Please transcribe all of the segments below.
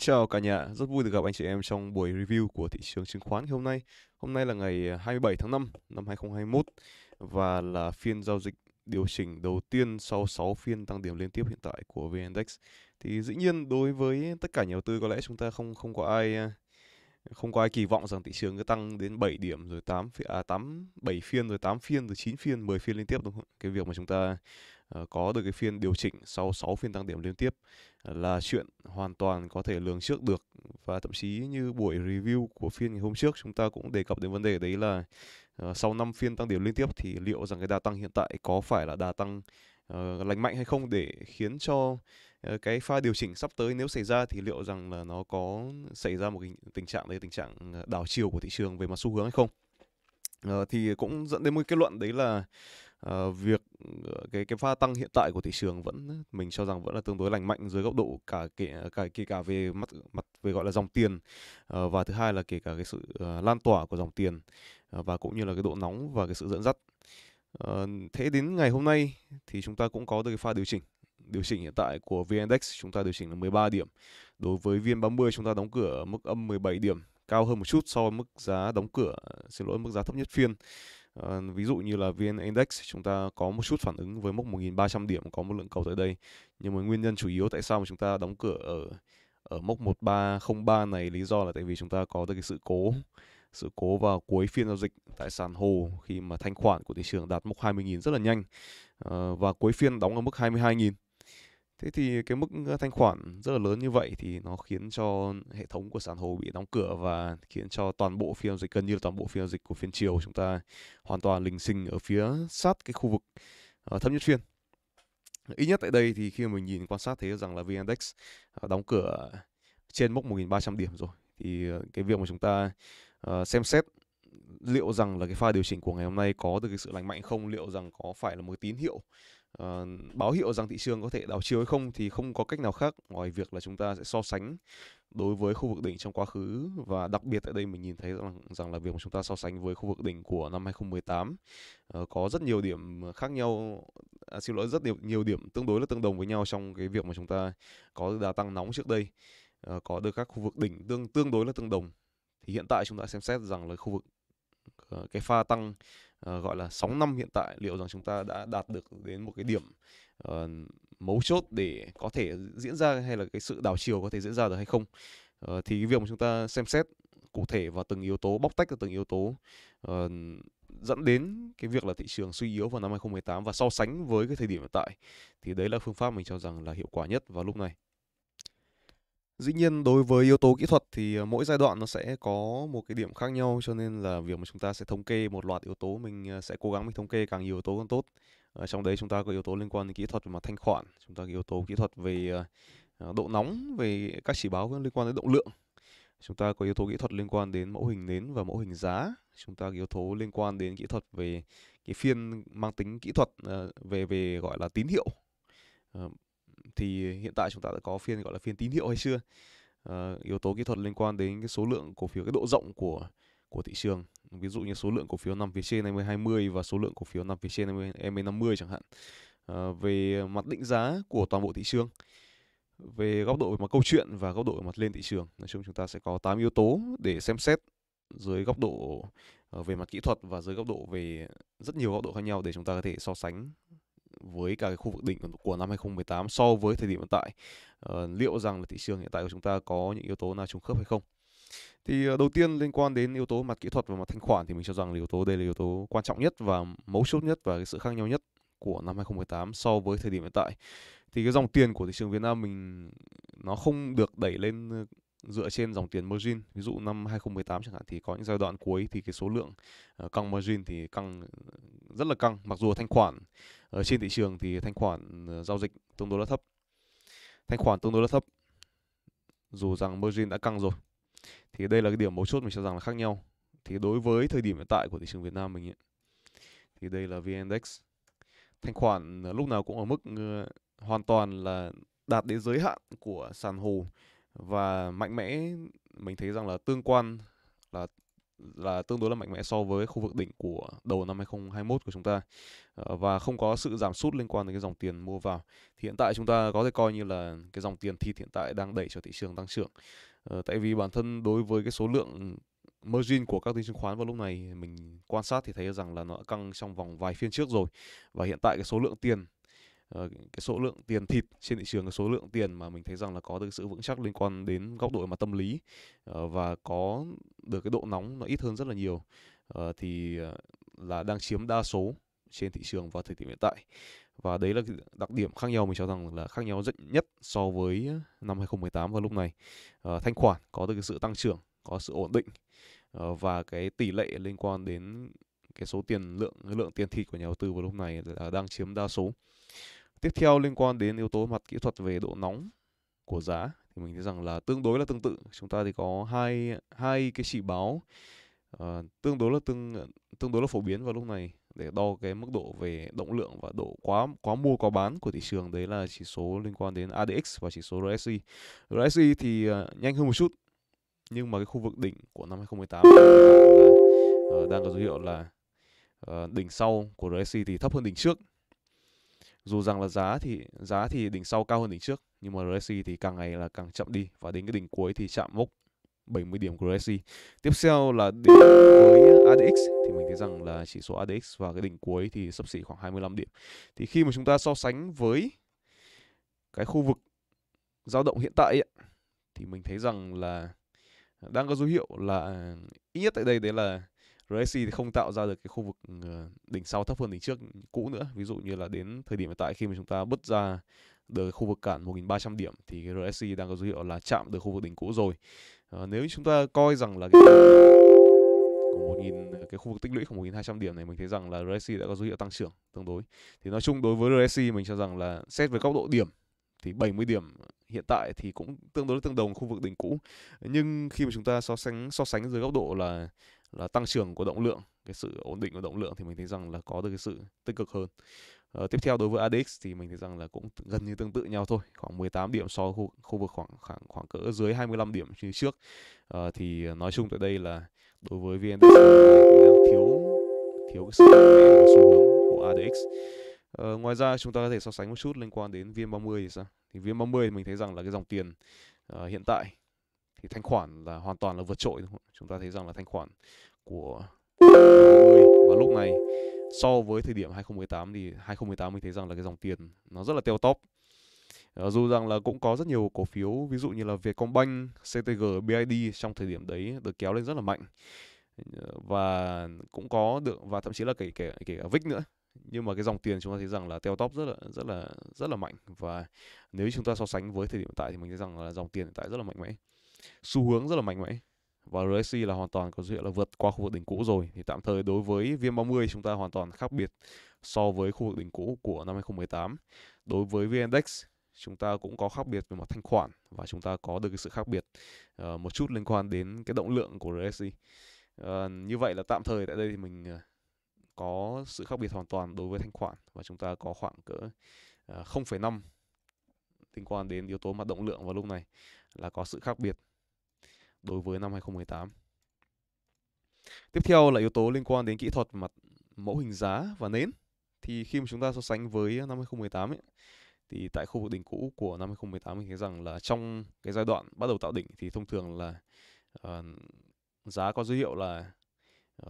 chào cả nhà, rất vui được gặp anh chị em trong buổi review của thị trường chứng khoán ngày hôm nay. Hôm nay là ngày 27 à, tháng 5 năm 2021 và là phiên giao dịch điều chỉnh đầu tiên sau 6 phiên tăng điểm liên tiếp hiện tại của VN Index. Thì dĩ nhiên đối với tất cả nhà đầu tư có lẽ chúng ta không không có ai à, không có ai kỳ vọng rằng thị trường cứ tăng đến 7 điểm rồi 8 à 8 7 phiên rồi 8 phiên rồi 9 phiên 10 phiên liên tiếp đúng không? Cái việc mà chúng ta Ờ, có được cái phiên điều chỉnh sau 6 phiên tăng điểm liên tiếp ờ, là chuyện hoàn toàn có thể lường trước được và thậm chí như buổi review của phiên ngày hôm trước chúng ta cũng đề cập đến vấn đề đấy là ờ, sau 5 phiên tăng điểm liên tiếp thì liệu rằng cái đà tăng hiện tại có phải là đà tăng uh, lành mạnh hay không để khiến cho cái pha điều chỉnh sắp tới nếu xảy ra thì liệu rằng là nó có xảy ra một cái tình trạng đấy tình trạng đảo chiều của thị trường về mặt xu hướng hay không uh, thì cũng dẫn đến một kết luận đấy là Ờ, việc ờ, cái cái pha tăng hiện tại của thị trường vẫn mình cho rằng vẫn là tương đối lành mạnh dưới góc độ cả kể cả kể cả về mặt mặt về gọi là dòng tiền ờ, và thứ hai là kể cả cái sự lan tỏa của dòng tiền và cũng như là cái độ nóng và cái sự dẫn dắt thế đến ngày hôm nay thì chúng ta cũng có được cái pha điều chỉnh điều chỉnh hiện tại của VN chúng ta điều chỉnh là 13 điểm. Đối với VN30 chúng ta đóng cửa ở mức âm 17 điểm, cao hơn một chút so với mức giá đóng cửa xin lỗi mức giá thấp nhất phiên. Ờ, ví dụ như là VN Index chúng ta có một chút phản ứng với mốc 1.300 điểm có một lượng cầu tại đây nhưng mà nguyên nhân chủ yếu tại sao mà chúng ta đóng cửa ở ở mốc 1303 này lý do là tại vì chúng ta có được cái sự cố sự cố vào cuối phiên giao dịch tại sàn hồ khi mà thanh khoản của thị trường đạt mốc 20.000 rất là nhanh ờ, và cuối phiên đóng ở mức 22.000 Thế thì cái mức thanh khoản rất là lớn như vậy thì nó khiến cho hệ thống của sàn hồ bị đóng cửa và khiến cho toàn bộ phiên giao dịch gần như là toàn bộ phiên giao dịch của phiên chiều chúng ta hoàn toàn lình sinh ở phía sát cái khu vực ờ, thấp nhất phiên. Ít nhất tại đây thì khi mà mình nhìn quan sát thấy rằng là VN ờ, đóng cửa trên mốc 1.300 điểm rồi. Thì ờ, cái việc mà chúng ta xem xét liệu rằng là cái pha điều chỉnh của ngày hôm nay có được cái sự lành mạnh không, liệu rằng có phải là một tín hiệu uh, báo hiệu rằng thị trường có thể đảo chiều hay không thì không có cách nào khác ngoài việc là chúng ta sẽ so sánh đối với khu vực đỉnh trong quá khứ và đặc biệt tại đây mình nhìn thấy rằng, rằng là việc mà chúng ta so sánh với khu vực đỉnh của năm 2018 uh, ờ, có rất nhiều điểm khác nhau à, xin lỗi rất nhiều nhiều điểm tương đối là tương đồng với nhau trong cái việc mà chúng ta có đà tăng nóng trước đây uh, có được các khu vực đỉnh tương tương đối là tương đồng thì hiện tại chúng ta xem xét rằng là khu vực uh, cái pha tăng uh, gọi là sóng năm hiện tại liệu rằng chúng ta đã đạt được đến một cái điểm uh, mấu chốt để có thể diễn ra hay là cái sự đảo chiều có thể diễn ra được hay không uh, thì cái việc mà chúng ta xem xét cụ thể vào từng yếu tố bóc tách ra từng yếu tố uh, dẫn đến cái việc là thị trường suy yếu vào năm 2018 và so sánh với cái thời điểm hiện tại thì đấy là phương pháp mình cho rằng là hiệu quả nhất vào lúc này Dĩ nhiên đối với yếu tố kỹ thuật thì ờ, mỗi giai đoạn nó sẽ có một cái điểm khác nhau cho nên là việc mà chúng ta sẽ thống kê một loạt yếu tố mình ờ, sẽ cố gắng mình thống kê càng nhiều yếu tố càng tốt. Ở trong đấy chúng ta có yếu tố liên quan đến kỹ thuật về mặt thanh khoản, chúng ta có yếu tố kỹ thuật về ờ, độ nóng, về các chỉ báo liên quan đến động lượng. Chúng ta có yếu tố kỹ thuật liên quan đến mẫu hình nến và mẫu hình giá, chúng ta có yếu tố liên quan đến kỹ thuật về cái phiên mang tính kỹ thuật về về gọi là tín hiệu thì hiện tại chúng ta đã có phiên gọi là phiên tín hiệu hay chưa uh, yếu tố kỹ thuật liên quan đến cái số lượng cổ phiếu cái độ rộng của của thị trường ví dụ như số lượng cổ phiếu nằm phía trên 2020 và số lượng cổ phiếu nằm phía trên 50 chẳng hạn uh, về mặt định giá của toàn bộ thị trường về góc độ về mặt câu chuyện và góc độ về mặt lên thị trường nói chung chúng ta sẽ có 8 yếu tố để xem xét dưới góc độ ờ, về mặt kỹ thuật và dưới góc độ về rất nhiều góc độ khác nhau để chúng ta có thể so sánh với cả cái khu vực đỉnh của năm 2018 so với thời điểm hiện tại uh, liệu rằng là thị trường hiện tại của chúng ta có những yếu tố nào trùng khớp hay không thì ờ, đầu tiên liên quan đến yếu tố mặt kỹ thuật và mặt thanh khoản thì mình cho rằng là yếu tố đây là yếu tố quan trọng nhất và mấu chốt nhất và cái sự khác nhau nhất của năm 2018 so với thời điểm hiện tại thì cái dòng tiền của thị trường Việt Nam mình nó không được đẩy lên dựa trên dòng tiền margin ví dụ năm 2018 chẳng hạn thì có những giai đoạn cuối thì cái số lượng uh, căng margin thì căng ờ, rất là căng mặc dù thanh khoản ở trên thị trường thì thanh khoản uh, giao dịch tương đối là thấp thanh khoản tương đối là thấp dù rằng margin đã căng rồi thì đây là cái điểm mấu chốt mình cho rằng là khác nhau thì đối với thời điểm hiện tại của thị trường Việt Nam mình ấy, thì đây là VN Index thanh khoản lúc nào cũng ở mức uh, hoàn toàn là đạt đến giới hạn của sàn hồ và mạnh mẽ mình thấy rằng là tương quan là là tương đối là mạnh mẽ so với khu vực đỉnh của đầu năm 2021 của chúng ta ờ, và không có sự giảm sút liên quan đến cái dòng tiền mua vào thì hiện tại chúng ta có thể coi như là cái dòng tiền thịt hiện tại đang đẩy cho thị trường tăng trưởng ờ, tại vì bản thân đối với cái số lượng margin của các kênh chứng khoán vào lúc này mình quan sát thì thấy rằng là nó đã căng trong vòng vài phiên trước rồi và hiện tại cái số lượng tiền Ờ, cái số lượng tiền thịt trên thị trường cái số lượng tiền mà mình thấy rằng là có được sự vững chắc liên quan đến góc độ mà tâm lý ờ, và có được cái độ nóng nó ít hơn rất là nhiều ờ, thì là đang chiếm đa số trên thị trường vào thời điểm hiện tại và đấy là đặc điểm khác nhau mình cho rằng là khác nhau rất nhất so với năm 2018 vào lúc này thanh khoản có được cái sự tăng trưởng có sự ổn định và cái tỷ lệ liên quan đến cái số tiền lượng lượng tiền thịt của nhà đầu tư vào lúc này là đang chiếm đa số Tiếp theo liên quan đến yếu tố mặt kỹ thuật về độ nóng của giá thì mình thấy rằng là tương đối là tương tự. Chúng ta thì có hai hai cái chỉ báo uh, tương đối là tương tương đối là phổ biến vào lúc này để đo cái mức độ về động lượng và độ quá quá mua quá bán của thị trường đấy là chỉ số liên quan đến ADX và chỉ số RSI. RSI thì uh, nhanh hơn một chút nhưng mà cái khu vực đỉnh của năm 2018 uh, ờ, đang có dấu hiệu là uh, đỉnh sau của RSI thì thấp hơn đỉnh trước dù rằng là giá thì giá thì đỉnh sau cao hơn đỉnh trước nhưng mà RSI thì càng ngày là càng chậm đi và đến cái đỉnh cuối thì chạm mốc 70 điểm của RSI. Tiếp theo là đến với ADX thì mình thấy rằng là chỉ số ADX và cái đỉnh cuối thì sấp xỉ khoảng 25 điểm. Thì khi mà chúng ta so sánh với cái khu vực dao động hiện tại ấy, thì mình thấy rằng là đang có dấu hiệu là à, ít nhất tại đây đấy là RSI thì không tạo ra được cái khu vực ờ, đỉnh sau thấp hơn đỉnh trước cũ nữa. Ví dụ như là đến thời điểm hiện tại khi mà chúng ta bứt ra được khu vực cản 1.300 điểm thì cái RSI đang có dấu hiệu là chạm được khu vực đỉnh cũ rồi. Ờ, nếu chúng ta coi rằng là cái của 1.000 cái khu vực tích lũy khoảng một nghìn hai trăm điểm này mình thấy rằng là RSI đã có dấu hiệu tăng trưởng tương đối. Thì nói chung đối với RSI mình cho rằng là xét về góc độ điểm thì 70 điểm hiện tại thì cũng tương đối tương đồng khu vực đỉnh cũ nhưng khi mà chúng ta so sánh so sánh dưới góc độ là là tăng trưởng của động lượng cái sự ổn định của động lượng thì mình thấy rằng là có được cái sự tích cực hơn à, tiếp theo đối với ADX thì mình thấy rằng là cũng gần như tương tự nhau thôi khoảng 18 điểm so khu, khu vực khoảng khoảng khoảng cỡ dưới 25 điểm như trước à, thì nói chung tại đây là đối với VN đang thiếu thiếu cái sự xu hướng của ADX à, ờ, ngoài ra chúng ta có thể so sánh một chút liên quan đến VN30 thì sao thì VN30 mình thấy rằng là cái dòng tiền uh, hiện tại thì thanh khoản là hoàn toàn là vượt trội chúng ta thấy rằng là thanh khoản của và lúc này so với thời điểm 2018 thì 2018 mình thấy rằng là cái dòng tiền nó rất là teo top. Ờ, dù rằng là cũng có rất nhiều cổ phiếu ví dụ như là Vietcombank, CTG, BID trong thời điểm đấy được kéo lên rất là mạnh ờ, và cũng có được và thậm chí là kể kể kể cả VIX nữa nhưng mà cái dòng tiền chúng ta thấy rằng là teo top rất là rất là rất là mạnh và nếu chúng ta so sánh với thời điểm hiện tại thì mình thấy rằng là dòng tiền hiện tại rất là mạnh mẽ xu hướng rất là mạnh mẽ và RSI là hoàn toàn có dấu hiệu là vượt qua khu vực đỉnh cũ rồi thì tạm thời đối với VN30 chúng ta hoàn toàn khác biệt so với khu vực đỉnh cũ của năm 2018. Đối với VN chúng ta cũng có khác biệt về mặt thanh khoản và chúng ta có được cái sự khác biệt uh, một chút liên quan đến cái động lượng của RSI. Uh, ờ, như vậy là tạm thời tại đây thì mình uh, có sự khác biệt hoàn toàn đối với thanh khoản và chúng ta có khoảng cỡ uh, 0,5 liên quan đến yếu tố mặt động lượng vào lúc này là có sự khác biệt đối với năm 2018. Tiếp theo là yếu tố liên quan đến kỹ thuật mặt mẫu hình giá và nến. Thì khi mà chúng ta so sánh với năm 2018 ấy, thì tại khu vực đỉnh cũ của năm 2018 mình thấy rằng là trong cái giai đoạn bắt đầu tạo đỉnh thì thông thường là uh, giá có dấu hiệu là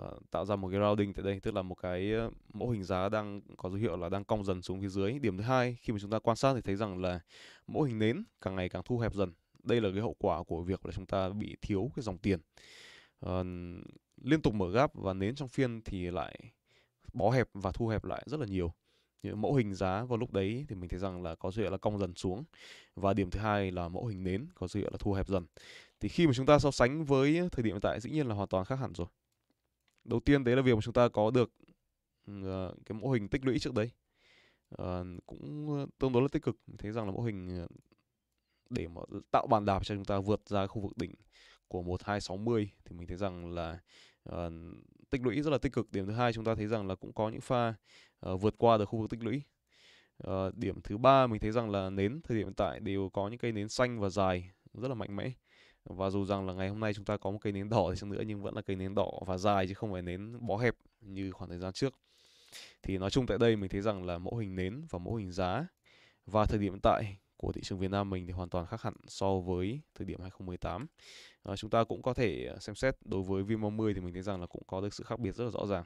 uh, tạo ra một cái rounding tại đây tức là một cái ờ, mẫu hình giá đang có dấu hiệu là đang cong dần xuống phía dưới điểm thứ hai khi mà chúng ta quan sát thì thấy rằng là mẫu hình nến càng ngày càng thu hẹp dần đây là cái hậu quả của việc là chúng ta bị thiếu cái dòng tiền uh, liên tục mở gap và nến trong phiên thì lại bó hẹp và thu hẹp lại rất là nhiều những mẫu hình giá vào lúc đấy thì mình thấy rằng là có dựa là cong dần xuống và điểm thứ hai là mẫu hình nến có dựa là thu hẹp dần thì khi mà chúng ta so sánh với thời điểm hiện tại dĩ nhiên là hoàn toàn khác hẳn rồi đầu tiên đấy là việc mà chúng ta có được ờ, cái mẫu hình tích lũy trước đấy uh, cũng ờ, tương đối là tích cực mình thấy rằng là mẫu hình để mà tạo bàn đạp cho chúng ta vượt ra khu vực đỉnh của 1260 thì mình thấy rằng là uh, tích lũy rất là tích cực. Điểm thứ hai chúng ta thấy rằng là cũng có những pha uh, vượt qua được khu vực tích lũy. Uh, điểm thứ ba mình thấy rằng là nến thời điểm hiện tại đều có những cây nến xanh và dài rất là mạnh mẽ. Và dù rằng là ngày hôm nay chúng ta có một cây nến đỏ thì nữa nhưng vẫn là cây nến đỏ và dài chứ không phải nến bó hẹp như khoảng thời gian trước. Thì nói chung tại đây mình thấy rằng là mẫu hình nến và mẫu hình giá và thời điểm hiện tại của thị trường Việt Nam mình thì hoàn toàn khác hẳn so với thời điểm 2018. À, ờ, chúng ta cũng có thể ờ, xem xét đối với VIM30 thì mình thấy rằng là cũng có được sự khác biệt rất là rõ ràng.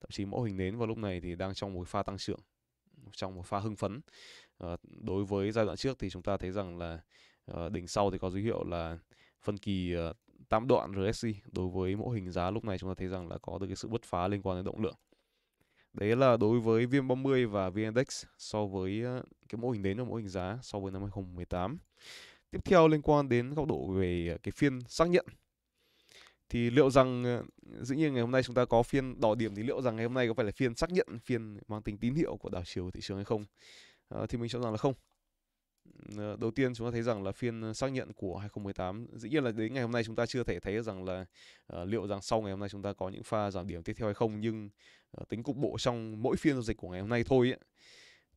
Thậm chí mẫu hình nến vào lúc này thì đang trong một pha tăng trưởng, trong một pha hưng phấn. À, đối với giai đoạn trước thì chúng ta thấy rằng là à, đỉnh sau thì có dấu hiệu là phân kỳ à, tam đoạn RSI đối với mẫu hình giá lúc này chúng ta thấy rằng là có được cái sự bứt phá liên quan đến động lượng. Đấy là đối với VN30 và VNDAX so với ờ, cái mô hình đến và mô hình giá so với năm 2018. Tiếp theo liên quan đến góc độ về ờ, cái phiên xác nhận thì liệu rằng ờ, dĩ nhiên ngày hôm nay chúng ta có phiên đỏ điểm thì liệu rằng ngày hôm nay có phải là phiên xác nhận phiên mang tính tín hiệu của đảo chiều thị trường hay không à, thì mình cho rằng là không đầu tiên chúng ta thấy rằng là phiên xác nhận của 2018 dĩ nhiên là đến ngày hôm nay chúng ta chưa thể thấy rằng là à, liệu rằng sau ngày hôm nay chúng ta có những pha giảm điểm tiếp theo hay không nhưng Ờ, tính cục bộ trong mỗi phiên giao dịch của ngày hôm nay thôi ấy,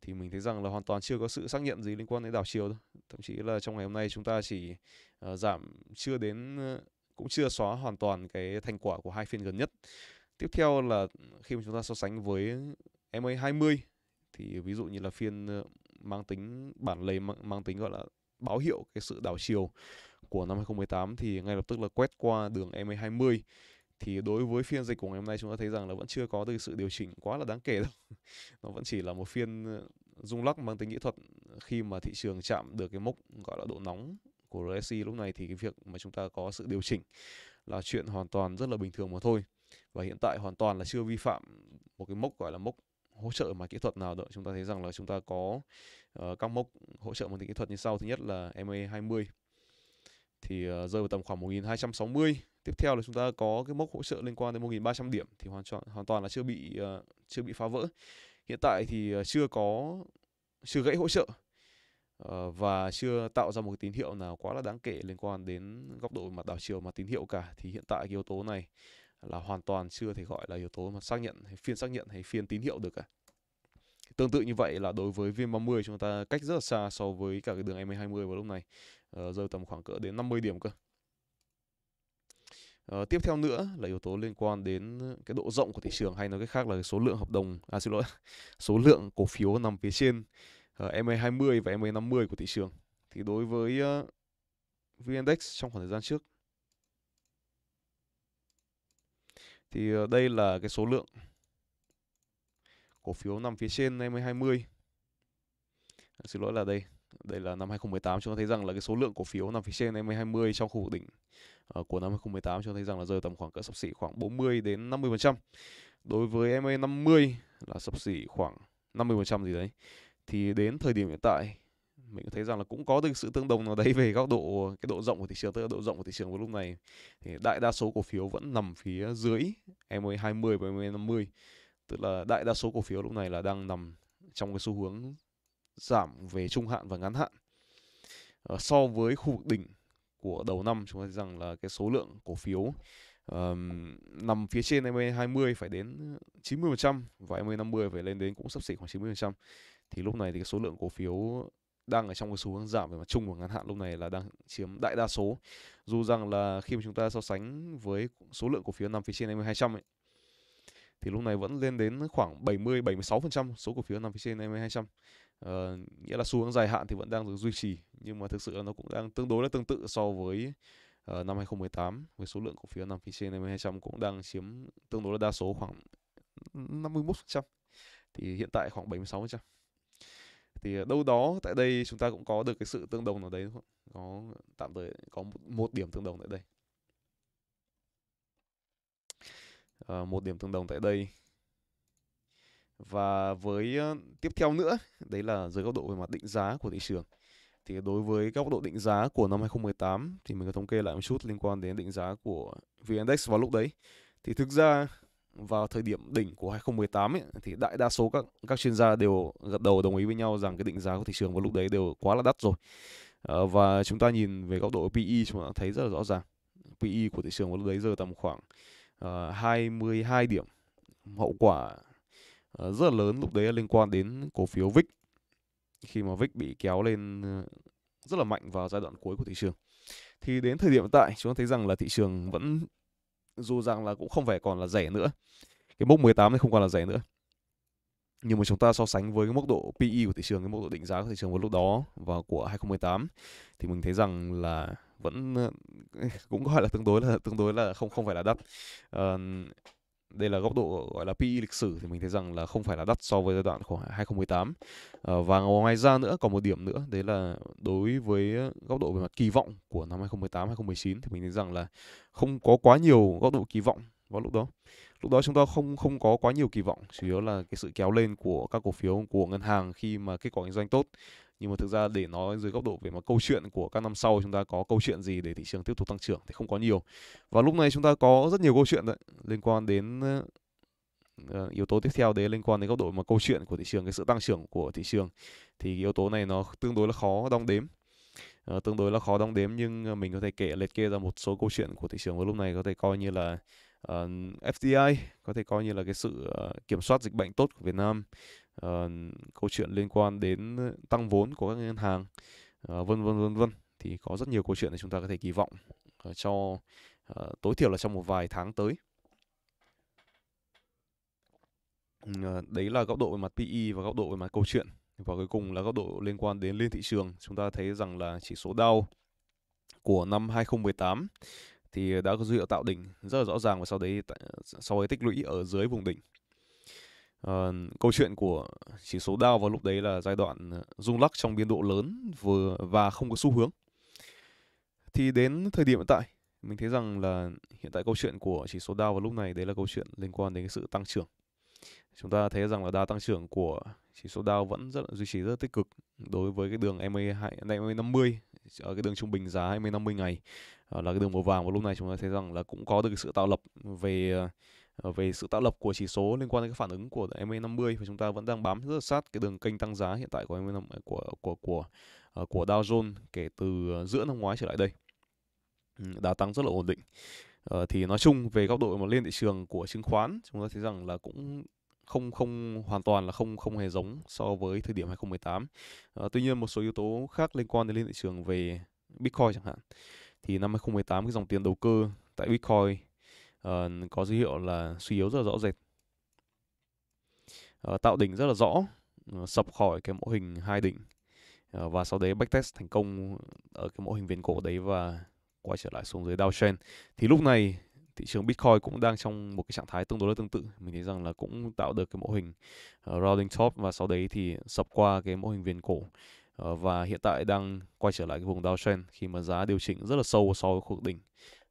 thì mình thấy rằng là hoàn toàn chưa có sự xác nhận gì liên quan đến đảo chiều đâu. Thậm chí là trong ngày hôm nay chúng ta chỉ uh, giảm chưa đến ờ, cũng chưa xóa hoàn toàn cái thành quả của hai phiên gần nhất. Tiếp theo là khi mà chúng ta so sánh với MA20 thì ví dụ như là phiên mang tính bản lề mang, mang tính gọi là báo hiệu cái sự đảo chiều của năm 2018 thì ngay lập tức là quét qua đường MA20 thì đối với phiên dịch của ngày hôm nay chúng ta thấy rằng là vẫn chưa có được sự điều chỉnh quá là đáng kể đâu nó vẫn chỉ là một phiên ờ, rung lắc mang tính kỹ thuật ờ, khi mà thị trường chạm được cái mốc gọi là độ nóng của RSI lúc này thì cái việc mà chúng ta có sự điều chỉnh là chuyện hoàn toàn rất là bình thường mà thôi và hiện tại hoàn toàn là chưa vi phạm một cái mốc gọi là mốc hỗ trợ mà kỹ thuật nào đó chúng ta thấy rằng là chúng ta có uh, các mốc hỗ trợ một tính kỹ thuật như sau thứ nhất là MA e 20 thì uh, rơi vào tầm khoảng 1260 tiếp theo là chúng ta có cái mốc hỗ trợ liên quan tới 1.300 điểm thì hoàn toàn hoàn toàn là chưa bị uh, chưa bị phá vỡ hiện tại thì ờ, chưa có chưa gãy hỗ trợ uh, và chưa tạo ra một cái tín hiệu nào quá là đáng kể liên quan đến góc độ mặt đảo chiều mà tín hiệu cả thì hiện tại cái yếu tố này là hoàn toàn chưa thể gọi là yếu tố mà xác nhận hay phiên xác nhận hay phiên tín hiệu được cả Tương tự như vậy là đối với viên 30 chúng ta cách rất là xa so với cả cái đường MA20 vào lúc này uh, rơi tầm khoảng cỡ đến 50 điểm cơ. Ờ, tiếp theo nữa là yếu tố liên quan đến cái độ rộng của thị trường hay nói cách khác là số lượng hợp đồng à xin lỗi số lượng cổ phiếu nằm phía trên uh, ờ, MA20 và MA50 của thị trường. Thì đối với uh, ờ, VNDAX trong khoảng thời gian trước thì uh, đây là cái số lượng cổ phiếu nằm phía trên MA20. À, xin lỗi là đây, đây là năm 2018 chúng ta thấy rằng là cái số lượng cổ phiếu nằm phía trên MA20 trong khu vực đỉnh uh, của năm 2018 chúng ta thấy rằng là rơi tầm khoảng cỡ sấp xỉ khoảng 40 đến 50%. Đối với MA 50 là sấp xỉ khoảng 50% gì đấy. Thì đến thời điểm hiện tại mình thấy rằng là cũng có được sự tương đồng nào đấy về góc độ cái độ rộng của thị trường tức là độ rộng của thị trường vào lúc này thì đại đa số cổ phiếu vẫn nằm phía dưới MA 20 và MA 50 tức là đại đa số cổ phiếu lúc này là đang nằm trong cái xu hướng giảm về trung hạn và ngắn hạn ờ, so với khu vực đỉnh của đầu năm chúng ta thấy rằng là cái số lượng cổ phiếu um, nằm phía trên MA20 phải đến 90% và MA50 phải lên đến cũng sắp xỉ khoảng 90%. Thì lúc này thì cái số lượng cổ phiếu đang ở trong cái xu hướng giảm về mặt chung và ngắn hạn lúc này là đang chiếm đại đa số. Dù rằng là khi mà chúng ta so sánh với số lượng cổ phiếu nằm phía trên MA200 ấy thì lúc này vẫn lên đến khoảng 70 76% số cổ phiếu nằm phía trên MA200 uh, nghĩa là xu hướng dài hạn thì vẫn đang được duy trì nhưng mà thực sự nó cũng đang tương đối là tương tự so với uh, năm 2018 với số lượng cổ phiếu nằm phía trên M200 cũng đang chiếm tương đối là đa số khoảng 51% thì hiện tại khoảng 76% thì ờ, đâu đó tại đây chúng ta cũng có được cái sự tương đồng nào đấy không? có tạm thời có một, điểm tương đồng tại đây à, một điểm tương đồng tại đây và với tiếp theo nữa đấy là dưới góc độ về mặt định giá của thị trường thì đối với góc độ định giá của năm 2018 thì mình có thống kê lại một chút liên quan đến định giá của vn vào lúc đấy thì thực ra vào thời điểm đỉnh của 2018 ấy, thì đại đa số các các chuyên gia đều gật đầu đồng ý với nhau rằng cái định giá của thị trường vào lúc đấy đều quá là đắt rồi ờ, và chúng ta nhìn về góc độ PE chúng ta thấy rất là rõ ràng PE của thị trường vào lúc đấy giờ tầm khoảng uh, ờ, 22 điểm hậu quả Ờ, rất là lớn lúc đấy là liên quan đến cổ phiếu VIX khi mà VIX bị kéo lên ờ, rất là mạnh vào giai đoạn cuối của thị trường. Thì đến thời điểm hiện tại chúng ta thấy rằng là thị trường vẫn dù rằng là cũng không phải còn là rẻ nữa. Cái mốc 18 này không còn là rẻ nữa. Nhưng mà chúng ta so sánh với cái mức độ PE của thị trường, cái mức độ định giá của thị trường vào lúc đó và của 2018 thì mình thấy rằng là vẫn ờ, cũng gọi là tương đối là tương đối là không không phải là đắt. Uh, đây là góc độ gọi là PE lịch sử thì mình thấy rằng là không phải là đắt so với giai đoạn khoảng 2018 ờ, và ngoài ra nữa còn một điểm nữa đấy là đối với góc độ về mặt kỳ vọng của năm 2018 2019 thì mình thấy rằng là không có quá nhiều góc độ kỳ vọng vào lúc đó lúc đó chúng ta không không có quá nhiều kỳ vọng chủ yếu là cái sự kéo lên của các cổ phiếu của ngân hàng khi mà kết quả kinh doanh tốt nhưng mà thực ra để nói dưới góc độ về mà câu chuyện của các năm sau chúng ta có câu chuyện gì để thị trường tiếp tục tăng trưởng thì không có nhiều và lúc này chúng ta có rất nhiều câu chuyện đấy, liên quan đến uh, yếu tố tiếp theo đấy liên quan đến góc độ mà câu chuyện của thị trường cái sự tăng trưởng của thị trường thì yếu tố này nó tương đối là khó đong đếm uh, tương đối là khó đong đếm nhưng mình có thể kể liệt kê ra một số câu chuyện của thị trường vào lúc này có thể coi như là uh, FDI có thể coi như là cái sự uh, kiểm soát dịch bệnh tốt của Việt Nam uh, câu chuyện liên quan đến tăng vốn của các ngân hàng uh, vân vân vân vân thì có rất nhiều câu chuyện để chúng ta có thể kỳ vọng uh, cho uh, tối thiểu là trong một vài tháng tới đấy là góc độ về mặt PE và góc độ về mặt câu chuyện và cuối cùng là góc độ liên quan đến liên thị trường chúng ta thấy rằng là chỉ số Dow của năm 2018 thì đã có dấu hiệu tạo đỉnh rất là rõ ràng và sau đấy sau đấy tích lũy ở dưới vùng đỉnh uh, câu chuyện của chỉ số Dow vào lúc đấy là giai đoạn ờ, rung lắc trong biên độ lớn vừa và không có xu hướng thì đến thời điểm hiện tại mình thấy rằng là hiện tại câu chuyện của chỉ số Dow vào lúc này đấy là câu chuyện liên quan đến cái sự tăng trưởng chúng ta thấy rằng là đa tăng trưởng của chỉ số Dow vẫn rất duy trì rất tích cực đối với cái đường MA 50 ở cái đường trung bình giá 20 50 ngày Ờ, là cái đường màu vàng và lúc này chúng ta thấy rằng là cũng có được cái sự tạo lập về ờ, về sự tạo lập của chỉ số liên quan đến các phản ứng của MA50 e và chúng ta vẫn đang bám rất là sát cái đường kênh tăng giá hiện tại của MA5 e của của của ờ, của Dow Jones kể từ giữa năm ngoái trở lại đây. Đà tăng rất là ổn định. thì nói chung về góc độ mà lên thị trường của chứng khoán chúng ta thấy rằng là cũng không không hoàn toàn là không không hề giống so với thời điểm 2018. À, tuy nhiên một số yếu tố khác liên quan đến lên thị trường về Bitcoin chẳng hạn thì năm 2018 cái dòng tiền đầu cơ tại Bitcoin uh, có dấu hiệu là suy yếu rất là rõ rệt uh, tạo đỉnh rất là rõ uh, sập khỏi cái mô hình hai đỉnh uh, và sau đấy backtest thành công ở cái mô hình viền cổ đấy và quay trở lại xuống dưới downtrend thì lúc này thị trường Bitcoin cũng đang trong một cái trạng thái tương đối là tương tự mình thấy rằng là cũng tạo được cái mô hình uh, rolling top và sau đấy thì sập qua cái mô hình viền cổ Ờ, và hiện tại đang quay trở lại cái vùng downtrend khi mà giá điều chỉnh rất là sâu so với khu vực đỉnh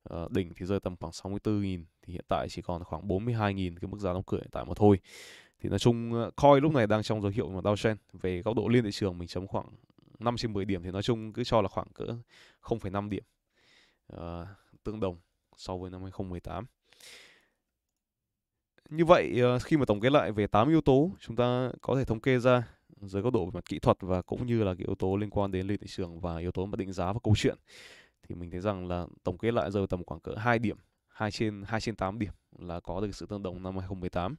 ờ, đỉnh thì rơi tầm khoảng 64.000 thì hiện tại chỉ còn khoảng 42.000 cái mức giá đóng cửa hiện tại mà thôi thì nói chung coin ờ, lúc này đang trong dấu hiệu mà downtrend về góc độ liên thị trường mình chấm khoảng 5 trên 10 điểm thì nói chung cứ cho là khoảng cỡ 0,5 điểm uh, tương đồng so với năm 2018 như vậy khi mà tổng kết lại về 8 yếu tố chúng ta có thể thống kê ra dưới góc độ về mặt kỹ thuật và cũng như là cái yếu tố liên quan đến lên thị trường và yếu tố mà định giá và câu chuyện thì mình thấy rằng là tổng kết lại rơi tầm khoảng cỡ 2 điểm 2 trên 2 trên 8 điểm là có được sự tương đồng năm 2018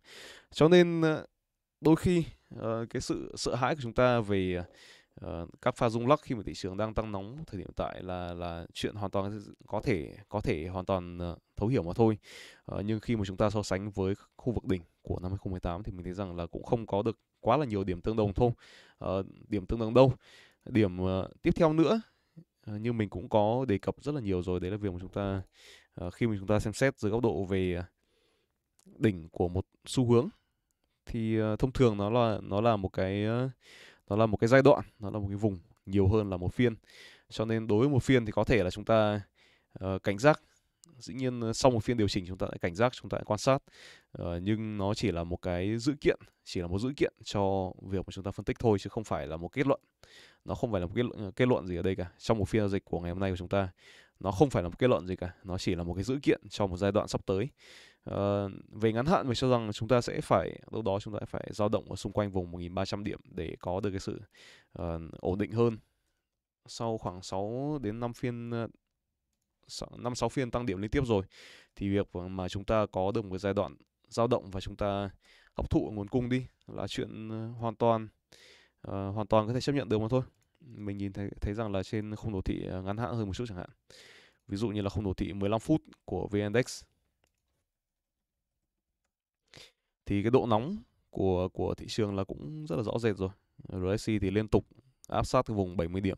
cho nên ờ, đôi khi ờ, cái sự sợ hãi của chúng ta về ờ, uh, các pha rung lắc khi mà thị trường đang tăng nóng thời điểm tại là là chuyện hoàn toàn có thể có thể hoàn toàn uh, thấu hiểu mà thôi uh, nhưng khi mà chúng ta so sánh với khu vực đỉnh của năm 2018 thì mình thấy rằng là cũng không có được quá là nhiều điểm tương đồng thôi uh, điểm tương đồng đâu điểm uh, tiếp theo nữa uh, như mình cũng có đề cập rất là nhiều rồi đấy là việc mà chúng ta uh, khi mà chúng ta xem xét dưới góc độ về đỉnh của một xu hướng thì uh, thông thường nó là nó là một cái uh, đó là một cái giai đoạn đó là một cái vùng nhiều hơn là một phiên cho nên đối với một phiên thì có thể là chúng ta uh, cảnh giác dĩ nhiên ờ, sau một phiên điều chỉnh chúng ta lại cảnh giác chúng ta lại quan sát uh, nhưng nó chỉ là một cái dữ kiện chỉ là một dữ kiện cho việc mà chúng ta phân tích thôi chứ không phải là một kết luận nó không phải là một kết luận, kết luận gì ở đây cả trong một phiên giao dịch của ngày hôm nay của chúng ta nó không phải là một kết luận gì cả nó chỉ là một cái dữ kiện cho một giai đoạn sắp tới Uh, về ngắn hạn mình cho rằng chúng ta sẽ phải lúc đó chúng ta sẽ phải dao động ở xung quanh vùng 1.300 điểm để có được cái sự uh, ổn định hơn sau khoảng 6 đến 5 phiên ờ, năm sáu phiên tăng điểm liên tiếp rồi thì việc mà chúng ta có được một cái giai đoạn dao động và chúng ta hấp thụ nguồn cung đi là chuyện hoàn toàn uh, hoàn toàn có thể chấp nhận được mà thôi mình nhìn thấy thấy rằng là trên khung đồ thị ngắn hạn hơn một chút chẳng hạn ví dụ như là khung đồ thị 15 phút của VN Index thì cái độ nóng của của thị trường là cũng rất là rõ rệt rồi. RSI thì liên tục áp sát cái vùng 70 điểm.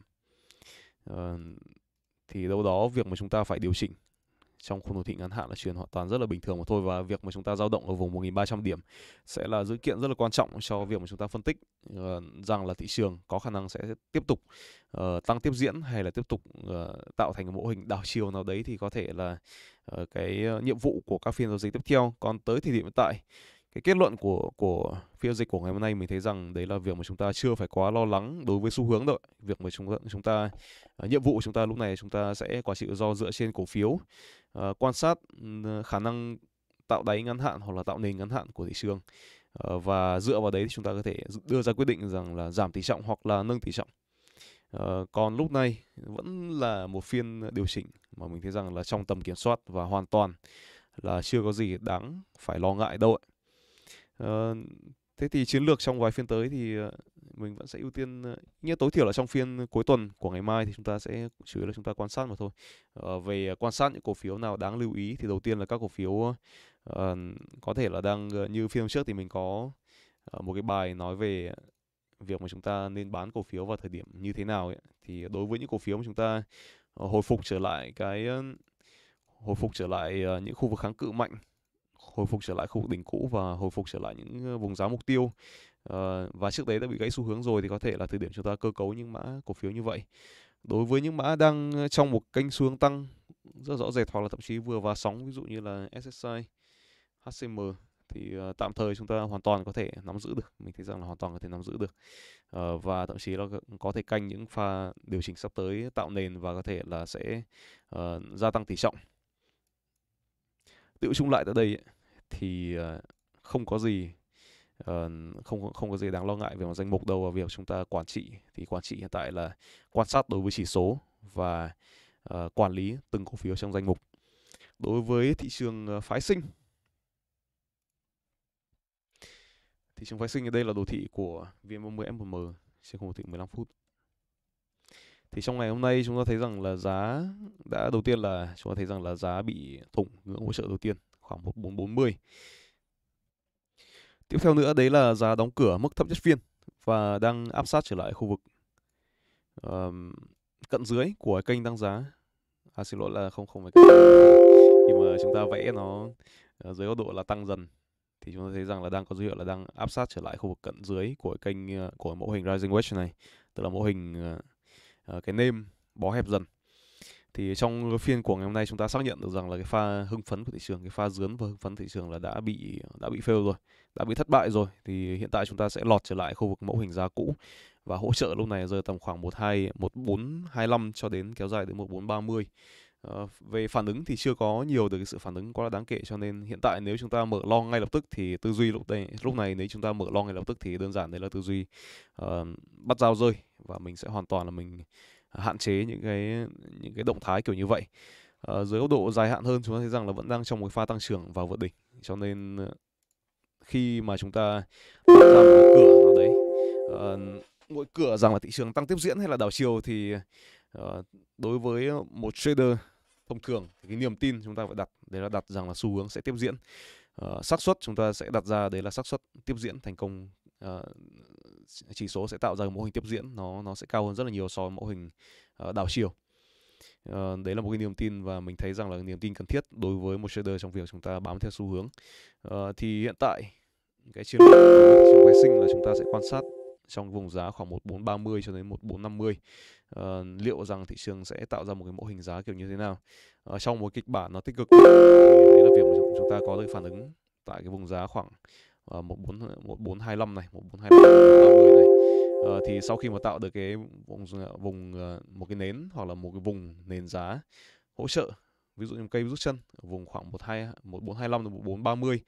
À, thì đâu đó việc mà chúng ta phải điều chỉnh trong khu đồ thị ngắn hạn là chuyện hoàn toàn rất là bình thường mà thôi và việc mà chúng ta dao động ở vùng 1.300 điểm sẽ là dữ kiện rất là quan trọng cho việc mà chúng ta phân tích uh, rằng là thị trường có khả năng sẽ tiếp tục uh, tăng tiếp diễn hay là tiếp tục uh, tạo thành một mô hình đảo chiều nào đấy thì có thể là uh, cái nhiệm vụ của các phiên giao dịch tiếp theo còn tới thời điểm hiện tại cái kết luận của của phiên dịch của ngày hôm nay mình thấy rằng đấy là việc mà chúng ta chưa phải quá lo lắng đối với xu hướng đâu việc mà chúng ta, chúng ta ờ, nhiệm vụ của chúng ta lúc này chúng ta sẽ quả chịu do dựa trên cổ phiếu à, quan sát ừ, khả năng tạo đáy ngắn hạn hoặc là tạo nền ngắn hạn của thị trường à, và dựa vào đấy thì chúng ta có thể đưa ra quyết định rằng là giảm tỷ trọng hoặc là nâng tỷ trọng à, còn lúc này vẫn là một phiên điều chỉnh mà mình thấy rằng là trong tầm kiểm soát và hoàn toàn là chưa có gì đáng phải lo ngại đâu ạ Ờ, thế thì chiến lược trong vài phiên tới thì ờ, mình vẫn sẽ ưu tiên ờ, tối thiểu là trong phiên cuối tuần của ngày mai thì chúng ta sẽ chủ yếu là chúng ta quan sát mà thôi. Ờ, về quan sát những cổ phiếu nào đáng lưu ý thì đầu tiên là các cổ phiếu ờ, có thể là đang ờ, như phiên hôm trước thì mình có một cái bài nói về việc mà chúng ta nên bán cổ phiếu vào thời điểm như thế nào ấy. Thì đối với những cổ phiếu mà chúng ta hồi phục trở lại cái hồi phục trở lại những khu vực kháng cự mạnh hồi phục trở lại khu vực đỉnh cũ và hồi phục trở lại những ờ, vùng giá mục tiêu ờ, và trước đấy đã bị gãy xu hướng rồi thì có thể là thời điểm chúng ta cơ cấu những mã cổ phiếu như vậy đối với những mã đang ờ, trong một kênh xu hướng tăng rất rõ rệt hoặc là thậm chí vừa vào sóng ví dụ như là SSI, HCM thì tạm thời chúng ta hoàn toàn có thể nắm giữ được mình thấy rằng là hoàn toàn có thể nắm giữ được và thậm chí là có thể canh những pha điều chỉnh sắp tới tạo nền và có thể là sẽ gia tăng tỷ trọng tự chung lại tại đây ấy thì ờ, không có gì ờ, không không có gì đáng lo ngại về một danh mục đâu vào việc chúng ta quản trị thì quản trị hiện tại là quan sát đối với chỉ số và ờ, quản lý từng cổ phiếu trong danh mục đối với thị trường phái sinh thị trường phái sinh ở đây là đồ thị của VN30 MPM trên khung đồ thị 15 phút thì trong ngày hôm nay chúng ta thấy rằng là giá đã đầu tiên là chúng ta thấy rằng là giá bị thủng ngưỡng hỗ trợ đầu tiên khoảng 1440. Tiếp theo nữa đấy là giá đóng cửa mức thấp nhất phiên và đang áp sát trở lại khu vực uh, cận dưới của kênh tăng giá. À xin lỗi là không không phải khi mà chúng ta vẽ nó ờ, dưới góc độ là tăng dần thì chúng ta thấy rằng là đang có dấu hiệu là đang áp sát trở lại khu vực cận dưới của kênh ờ, của mẫu hình Rising Wedge này, tức là mẫu hình uh, cái nêm bó hẹp dần thì trong phiên của ngày hôm nay chúng ta xác nhận được rằng là cái pha hưng phấn của thị trường cái pha dướn và hưng phấn thị trường là đã bị đã bị fail rồi đã bị thất bại rồi thì hiện tại chúng ta sẽ lọt trở lại khu vực mẫu hình giá cũ và hỗ trợ lúc này rơi tầm khoảng 12 1425 cho đến kéo dài đến 1430 à, ờ, về phản ứng thì chưa có nhiều được cái sự phản ứng quá là đáng kể cho nên hiện tại nếu chúng ta mở long ngay lập tức thì tư duy lúc này lúc này nếu chúng ta mở long ngay lập tức thì đơn giản đấy là tư duy uh, bắt dao rơi và mình sẽ hoàn toàn là mình hạn chế những cái những cái động thái kiểu như vậy à, dưới góc độ dài hạn hơn chúng ta thấy rằng là vẫn đang trong một pha tăng trưởng vào vượt đỉnh cho nên ờ, khi mà chúng ta ra một cửa nào đấy uh, ờ, mỗi cửa rằng là thị trường tăng tiếp diễn hay là đảo chiều thì uh, đối với một trader thông thường thì cái niềm tin chúng ta phải đặt đấy là đặt rằng là xu hướng sẽ tiếp diễn uh, xác suất chúng ta sẽ đặt ra đấy là xác suất tiếp diễn thành công uh, chỉ số sẽ tạo ra một mô hình tiếp diễn nó nó sẽ cao hơn rất là nhiều so với mô hình uh, đảo chiều uh, đấy là một cái niềm tin và mình thấy rằng là niềm tin cần thiết đối với một trader trong việc chúng ta bám theo xu hướng uh, thì hiện tại cái trường trường phái sinh là chúng ta sẽ quan sát trong vùng giá khoảng 1430 cho đến 1450 uh, liệu rằng thị trường sẽ tạo ra một cái mô hình giá kiểu như thế nào uh, trong một kịch bản nó tích cực thì đấy là việc mà chúng ta có được phản ứng tại cái vùng giá khoảng uh, 14 1425 này, 1425 này. Uh, thì sau khi mà tạo được cái vùng vùng ờ, một cái nến hoặc là một cái vùng nền giá hỗ trợ ví dụ như cây rút chân ở vùng khoảng 12 1425 đến 1430 uh,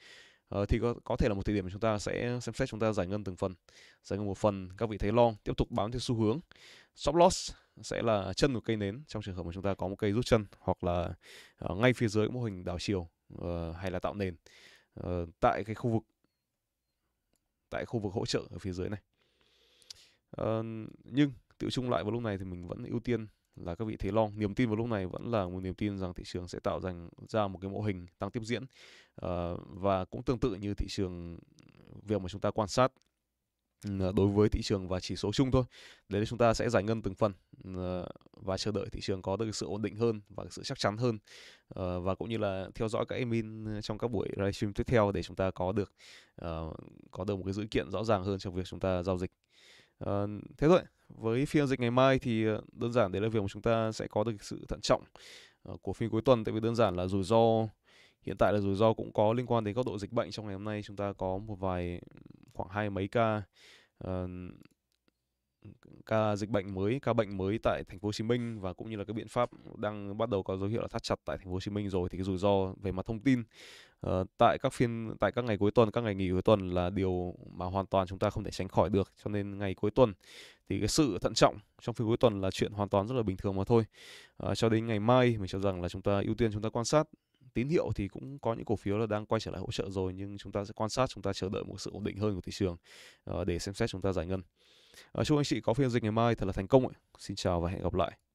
ờ, thì có, có thể là một thời điểm chúng ta sẽ xem xét chúng ta giải ngân từng phần giải ngân một phần các vị thấy long tiếp tục bám theo xu hướng stop loss sẽ là chân của cây nến trong trường hợp mà chúng ta có một cây rút chân hoặc là ngay phía dưới mô hình đảo chiều uh, hay là tạo nền uh, tại cái khu vực tại khu vực hỗ trợ ở phía dưới này uh, nhưng tự trung lại vào lúc này thì mình vẫn ưu tiên là các vị thế long niềm tin vào lúc này vẫn là một niềm tin rằng thị trường sẽ tạo dành ra một cái mô hình tăng tiếp diễn uh, và cũng tương tự như thị trường việc mà chúng ta quan sát Ờ, đối với thị trường và chỉ số chung thôi. Đấy là chúng ta sẽ giải ngân từng phần ờ, và chờ đợi thị trường có được sự ổn định hơn và sự chắc chắn hơn ờ, và cũng như là theo dõi các admin trong các buổi livestream tiếp theo để chúng ta có được có được một cái dữ kiện rõ ràng hơn trong việc chúng ta giao dịch. Thế thôi. Với phiên dịch ngày mai thì đơn giản đấy là việc mà chúng ta sẽ có được sự thận trọng của phiên cuối tuần tại vì đơn giản là rủi ro hiện tại là rủi ro cũng có liên quan đến góc độ dịch bệnh trong ngày hôm nay chúng ta có một vài khoảng hai mấy ca uh, ca dịch bệnh mới, ca bệnh mới tại thành phố Hồ Chí Minh và cũng như là các biện pháp đang bắt đầu có dấu hiệu là thắt chặt tại thành phố Hồ Chí Minh rồi thì cái rủi ro về mặt thông tin uh, tại các phiên tại các ngày cuối tuần, các ngày nghỉ cuối tuần là điều mà hoàn toàn chúng ta không thể tránh khỏi được. Cho nên ngày cuối tuần thì cái sự thận trọng trong phiên cuối tuần là chuyện hoàn toàn rất là bình thường mà thôi à, cho đến ngày mai mình cho rằng là chúng ta ưu tiên chúng ta quan sát tín hiệu thì cũng có những cổ phiếu là đang quay trở lại hỗ trợ rồi nhưng chúng ta sẽ quan sát chúng ta chờ đợi một sự ổn định hơn của thị trường à, để xem xét chúng ta giải ngân à, chúc anh chị có phiên dịch ngày mai thật là thành công ấy. xin chào và hẹn gặp lại